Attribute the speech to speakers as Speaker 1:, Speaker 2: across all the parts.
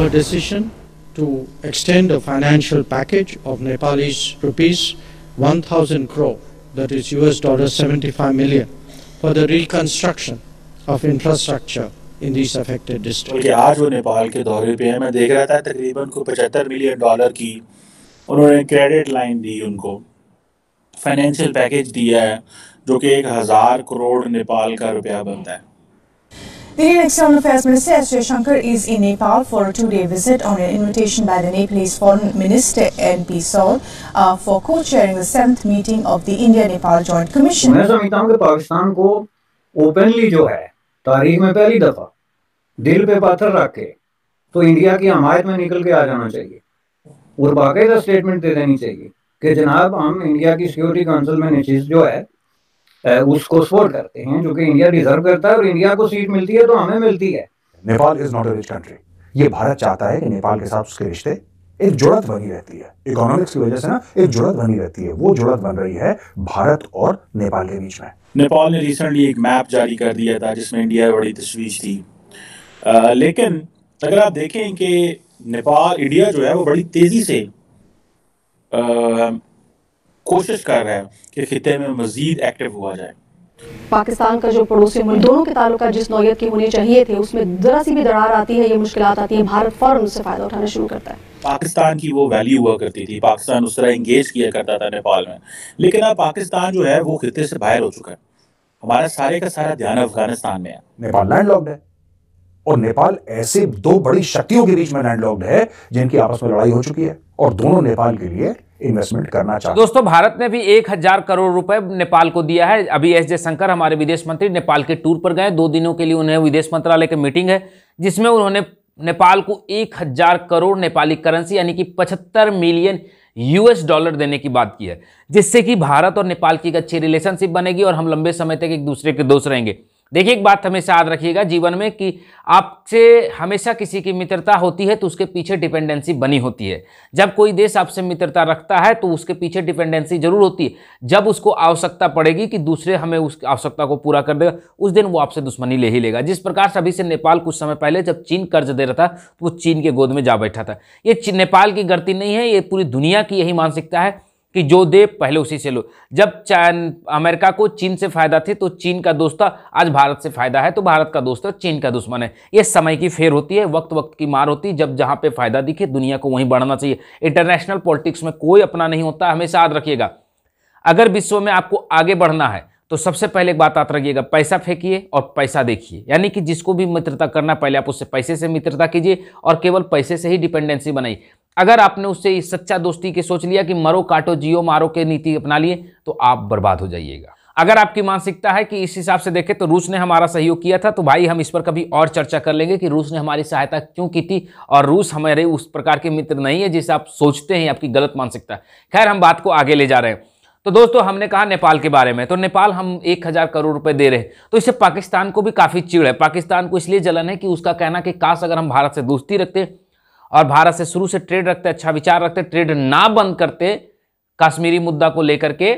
Speaker 1: our decision to extend a financial package of Nepalese rupees 1,000 crore, that is US dollars 75 million, for the reconstruction
Speaker 2: of infrastructure
Speaker 1: in these affected districts. बल्कि आज वो नेपाल के दौरे पे है मैं देख रहा था तकरीबन को 75 मिलियन डॉलर की उन्होंने क्रेडिट लाइन दी उनको फाइनेंशियल पैकेज दिया है जो कि एक हज़ार करोड़ नेपाल का रुपया बनता है The Indian External Affairs Minister S. Shankar is in Nepal for a two-day visit on an invitation by the Nepalese Foreign Minister N. P. Saul uh, for co-chairing the seventh meeting of the India-Nepal Joint Commission. मैं समझता हूँ कि पाकिस्तान को openly जो है तारीख में पहली दफा दिल पे पत्थर रख के तो इंडिया की हमायत में निकल के आ जाना चाहिए और बाकायदा स्टेटमेंट दे देनी चाहिए कि जनाब हम इंडिया की सिक्योरिटी काउंसिल में निश्चित जो है उसको सपोर्ट करते हैं जो कि इंडिया डिजर्व करता है और इंडिया को सीट मिलती है तो हमें मिलती है Nepal is not a rich country ये भारत चाहता है कि नेपाल के साथ उसके रिश्ते एक जुड़त बनी रहती है इकोनॉमिक्स की वजह से ना एक जुड़त बनी रहती है वो जुड़त बन रही है भारत और नेपाल के बीच में नेपाल ने रिसेंटली एक मैप जारी कर दिया था जिसमें इंडिया बड़ी तस्वीर थी आ, लेकिन अगर आप देखें कि नेपाल इंडिया जो है वो बड़ी तेजी से कोशिश कर रहा है कि खिते में मजीद एक्टिव हुआ जाए पाकिस्तान का जो पड़ोसी मुल्क दोनों के तालुक जिस नौीयत के होने चाहिए थे उसमें जरा सी भी दरार आती है ये मुश्किल आती है भारत फ़ौरन उससे फ़ायदा उठाना शुरू करता है पाकिस्तान की वो वैल्यू हुआ करती थी पाकिस्तान उस तरह इंगेज किया करता था नेपाल में लेकिन अब पाकिस्तान जो है वो खिते से बाहर हो चुका है हमारा सारे का सारा ध्यान अफगानिस्तान में है नेपाल लैंडलॉक्ड है और नेपाल ऐसे दो बड़ी शक्तियों के बीच में लैंडलॉक्ड है जिनकी आपस में लड़ाई हो चुकी है और दोनों नेपाल के लिए इन्वेस्टमेंट करना चाहते दोस्तों
Speaker 2: भारत ने भी एक हजार करोड़ रुपए नेपाल को दिया है अभी एस जयशंकर हमारे विदेश मंत्री नेपाल के टूर पर गए दो दिनों के लिए उन्हें विदेश मंत्रालय की मीटिंग है जिसमें उन्होंने नेपाल को एक हजार करोड़ नेपाली करेंसी यानी कि पचहत्तर मिलियन यूएस डॉलर देने की बात की है जिससे कि भारत और नेपाल की एक अच्छी रिलेशनशिप बनेगी और हम लंबे समय तक एक दूसरे के दोस्त रहेंगे देखिए एक बात हमेशा याद रखिएगा जीवन में कि आपसे हमेशा किसी की मित्रता होती है तो उसके पीछे डिपेंडेंसी बनी होती है जब कोई देश आपसे मित्रता रखता है तो उसके पीछे डिपेंडेंसी जरूर होती है जब उसको आवश्यकता पड़ेगी कि दूसरे हमें उस आवश्यकता को पूरा कर देगा उस दिन वो आपसे दुश्मनी ले ही लेगा जिस प्रकार से अभी से नेपाल कुछ समय पहले जब चीन कर्ज दे रहा था तो वो चीन के गोद में जा बैठा था ये नेपाल की गलती नहीं है ये पूरी दुनिया की यही मानसिकता है कि जो दे पहले उसी से लो जब चाइन अमेरिका को चीन से फायदा थे तो चीन का दोस्त था आज भारत से फायदा है तो भारत का दोस्त है चीन का दुश्मन है ये समय की फेर होती है वक्त वक्त की मार होती है जब जहाँ पे फायदा दिखे दुनिया को वहीं बढ़ना चाहिए इंटरनेशनल पॉलिटिक्स में कोई अपना नहीं होता हमेशा याद रखिएगा अगर विश्व में आपको आगे बढ़ना है तो सबसे पहले एक बात याद रखिएगा पैसा फेंकिए और पैसा देखिए यानी कि जिसको भी मित्रता करना पहले आप उससे पैसे से मित्रता कीजिए और केवल पैसे से ही डिपेंडेंसी बनाइए अगर आपने उससे इस सच्चा दोस्ती के सोच लिया कि मरो काटो जियो मारो के नीति अपना लिए तो आप बर्बाद हो जाइएगा अगर आपकी मानसिकता है कि इस हिसाब से देखें तो रूस ने हमारा सहयोग किया था तो भाई हम इस पर कभी और चर्चा कर लेंगे कि रूस ने हमारी सहायता क्यों की थी और रूस हमारे उस प्रकार के मित्र नहीं है जिसे आप सोचते हैं आपकी गलत मानसिकता खैर हम बात को आगे ले जा रहे हैं तो दोस्तों हमने कहा नेपाल के बारे में तो नेपाल हम एक हज़ार करोड़ रुपए दे रहे हैं तो इससे पाकिस्तान को भी काफ़ी चिड़ है पाकिस्तान को इसलिए जलन है कि उसका कहना कि काश अगर हम भारत से दोस्ती रखते और भारत से शुरू से ट्रेड रखते अच्छा विचार रखते ट्रेड ना बंद करते कश्मीरी मुद्दा को लेकर के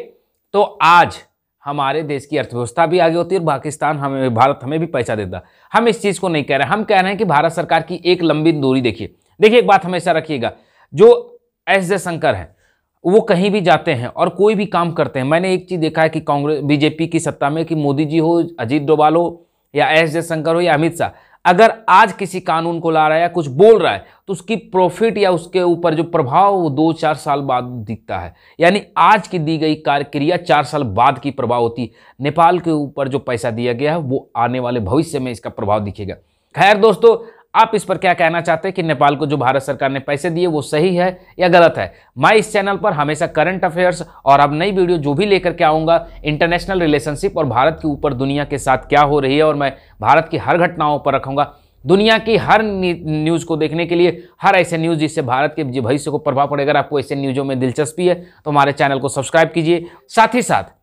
Speaker 2: तो आज हमारे देश की अर्थव्यवस्था भी आगे होती है और पाकिस्तान हमें भारत हमें भी पैसा देता हम इस चीज़ को नहीं कह रहे हम कह रहे हैं कि भारत सरकार की एक लंबी दूरी देखिए देखिए एक बात हमेशा रखिएगा जो एस जयशंकर हैं वो कहीं भी जाते हैं और कोई भी काम करते हैं मैंने एक चीज़ देखा है कि कांग्रेस बीजेपी की सत्ता में कि मोदी जी हो अजीत डोभाल हो या एस जयशंकर हो या अमित शाह अगर आज किसी कानून को ला रहा है या कुछ बोल रहा है तो उसकी प्रॉफिट या उसके ऊपर जो प्रभाव वो दो चार साल बाद दिखता है यानी आज की दी गई कार्यक्रिया चार साल बाद की प्रभाव होती नेपाल के ऊपर जो पैसा दिया गया है वो आने वाले भविष्य में इसका प्रभाव दिखेगा खैर दोस्तों आप इस पर क्या कहना चाहते हैं कि नेपाल को जो भारत सरकार ने पैसे दिए वो सही है या गलत है मैं इस चैनल पर हमेशा करंट अफेयर्स और अब नई वीडियो जो भी लेकर के आऊँगा इंटरनेशनल रिलेशनशिप और भारत के ऊपर दुनिया के साथ क्या हो रही है और मैं भारत की हर घटनाओं पर रखूँगा दुनिया की हर न्यूज़ को देखने के लिए हर ऐसे न्यूज़ जिससे भारत के भविष्य को प्रभाव पड़ेगा अगर आपको ऐसे न्यूज़ों में दिलचस्पी है तो हमारे चैनल को सब्सक्राइब कीजिए साथ ही साथ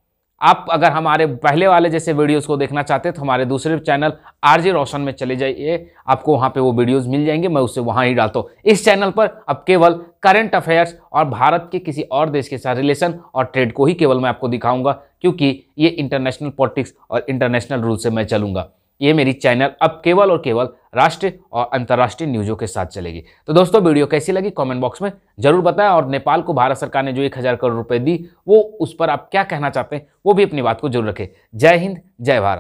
Speaker 2: आप अगर हमारे पहले वाले जैसे वीडियोस को देखना चाहते हैं तो हमारे दूसरे चैनल आरजे रोशन में चले जाइए आपको वहाँ पे वो वीडियोस मिल जाएंगे मैं उसे वहाँ ही डालता हूँ इस चैनल पर अब केवल करंट अफेयर्स और भारत के किसी और देश के साथ रिलेशन और ट्रेड को ही केवल मैं आपको दिखाऊंगा क्योंकि ये इंटरनेशनल पॉलिटिक्स और इंटरनेशनल रूल से मैं चलूँगा ये मेरी चैनल अब केवल और केवल राष्ट्रीय और अंतर्राष्ट्रीय न्यूज़ों के साथ चलेगी तो दोस्तों वीडियो कैसी लगी कमेंट बॉक्स में जरूर बताएं और नेपाल को भारत सरकार ने जो एक हज़ार करोड़ रुपए दी वो उस पर आप क्या कहना चाहते हैं वो भी अपनी बात को जरूर रखें जय हिंद जय भारत